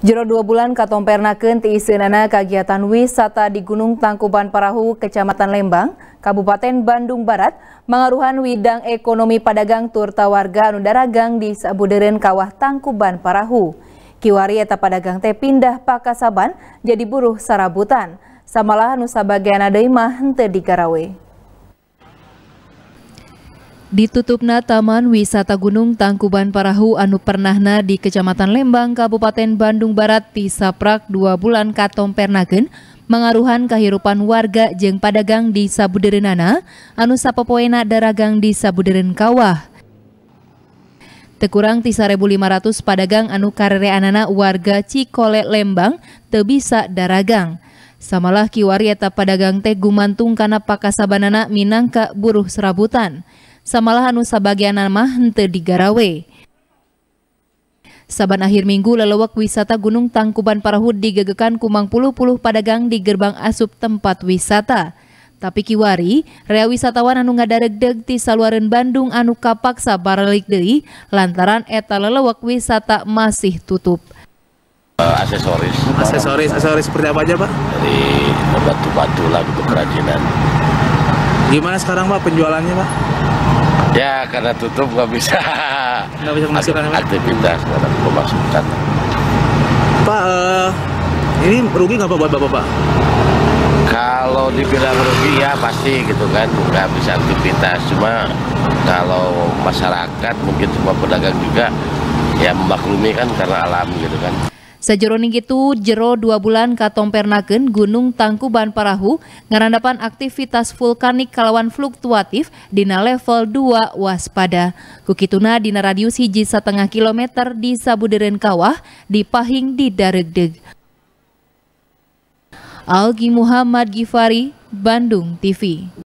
Jero dua bulan ti tiiseunana kegiatan wisata di Gunung Tangkuban Parahu, Kecamatan Lembang, Kabupaten Bandung Barat, mengaruhan widang ekonomi padagang turta warga anu di sabuderen kawah Tangkuban Parahu. Kiwari eta padagang teh pindah pakasaban jadi buruh sarabutan. Samalah nusa sabagian deui mah henteu digarawe. Ditutupnya Taman Wisata Gunung Tangkuban Parahu Anu Pernahna di Kecamatan Lembang, Kabupaten Bandung Barat tisaprak dua bulan katom pernagen, mengaruhan kehirupan warga jeng padagang di Sabuderenana, anu sapopoena daragang di Sabuderen Kawah. Tekurang 3.500 padagang anu anana warga Cikole Lembang tebisa daragang. Samalah kiwari eta padagang teh gumantung kana pakasabanana minangka buruh serabutan samalah anu nama hente di digarawe. Saban akhir minggu lelewak wisata Gunung Tangkuban Parahu digegekan kumang puluh-puluh padagang di gerbang asup tempat wisata. Tapi kiwari, rea wisatawan anu ngadaregdeg di saluaran Bandung anu kapaksa baralik deui lantaran eta lelewak wisata masih tutup. Eh, aksesoris. Aksesoris, aksesoris seperti apa aja, Pak? Dari batu-batu lah gitu kerajinan. Gimana sekarang Pak penjualannya Pak? Ya karena tutup nggak bisa. Nggak bisa masukkan Ak aktivitas dalam pemasukan. Pak, uh, ini rugi nggak Pak buat Bapak Pak? Kalau dibilang rugi ya pasti gitu kan, nggak bisa aktivitas. Cuma kalau masyarakat mungkin semua pedagang juga ya memaklumi kan karena alam gitu kan. Sejeroning itu jero dua bulan katompernaken Gunung Tangkuban Parahu ngarandapan aktivitas vulkanik kalawan fluktuatif dina level 2 waspada. Kukituna dina radius hiji setengah kilometer di Sabuderen Kawah di Pahing di Daregdeg. Algi Muhammad Gifari, Bandung TV